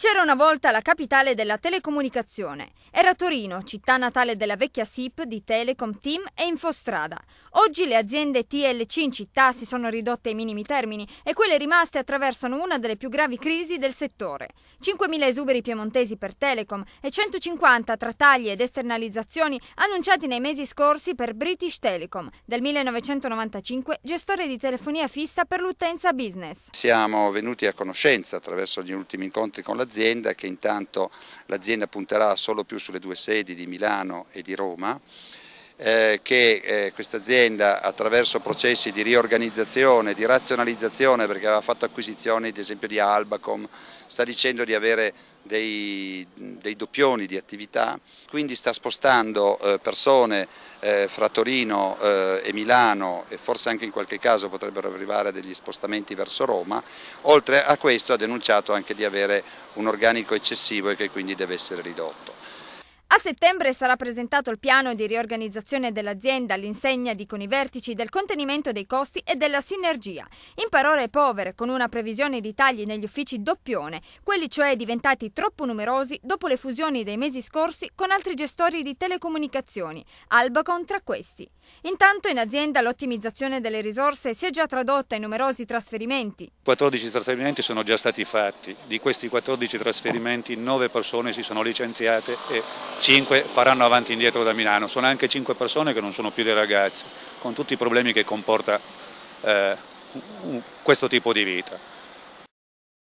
C'era una volta la capitale della telecomunicazione. Era Torino, città natale della vecchia SIP di Telecom Team e Infostrada. Oggi le aziende TLC in città si sono ridotte ai minimi termini e quelle rimaste attraversano una delle più gravi crisi del settore. 5.000 esuberi piemontesi per Telecom e 150 tra tagli ed esternalizzazioni annunciati nei mesi scorsi per British Telecom, dal 1995 gestore di telefonia fissa per l'utenza business. Siamo venuti a conoscenza attraverso gli ultimi incontri con la dell'azienda che intanto l'azienda punterà solo più sulle due sedi di Milano e di Roma eh, che eh, questa azienda attraverso processi di riorganizzazione, di razionalizzazione, perché aveva fatto acquisizioni ad esempio di Albacom, sta dicendo di avere dei, dei doppioni di attività, quindi sta spostando eh, persone fra Torino e Milano e forse anche in qualche caso potrebbero arrivare a degli spostamenti verso Roma, oltre a questo ha denunciato anche di avere un organico eccessivo e che quindi deve essere ridotto. A settembre sarà presentato il piano di riorganizzazione dell'azienda all'insegna di con i vertici del contenimento dei costi e della sinergia. In parole povere, con una previsione di tagli negli uffici doppione, quelli cioè diventati troppo numerosi dopo le fusioni dei mesi scorsi con altri gestori di telecomunicazioni, Albacon tra questi. Intanto in azienda l'ottimizzazione delle risorse si è già tradotta in numerosi trasferimenti. 14 trasferimenti sono già stati fatti, di questi 14 trasferimenti 9 persone si sono licenziate e 5 faranno avanti e indietro da Milano, sono anche 5 persone che non sono più dei ragazzi, con tutti i problemi che comporta eh, questo tipo di vita.